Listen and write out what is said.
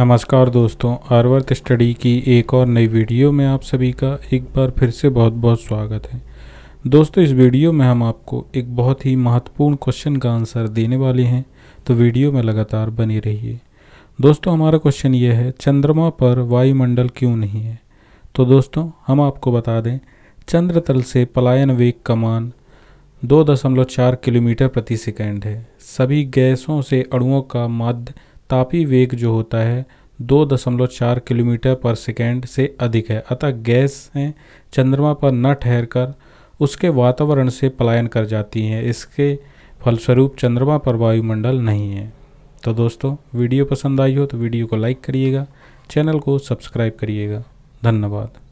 नमस्कार दोस्तों आर्वर्त स्टडी की एक और नई वीडियो में आप सभी का एक बार फिर से बहुत बहुत स्वागत है दोस्तों इस वीडियो में हम आपको एक बहुत ही महत्वपूर्ण क्वेश्चन का आंसर देने वाले हैं तो वीडियो में लगातार बने रहिए दोस्तों हमारा क्वेश्चन ये है चंद्रमा पर वायुमंडल क्यों नहीं है तो दोस्तों हम आपको बता दें चंद्र तल से पलायन वेग का मान दो दशमलव चार किलोमीटर प्रति सेकेंड है सभी गैसों से अणुओं का माध्यम तापी वेग जो होता है दो दशमलव चार किलोमीटर पर सेकेंड से अधिक है अतः गैस हैं चंद्रमा पर न ठहर कर उसके वातावरण से पलायन कर जाती हैं इसके फलस्वरूप चंद्रमा पर वायुमंडल नहीं है तो दोस्तों वीडियो पसंद आई हो तो वीडियो को लाइक करिएगा चैनल को सब्सक्राइब करिएगा धन्यवाद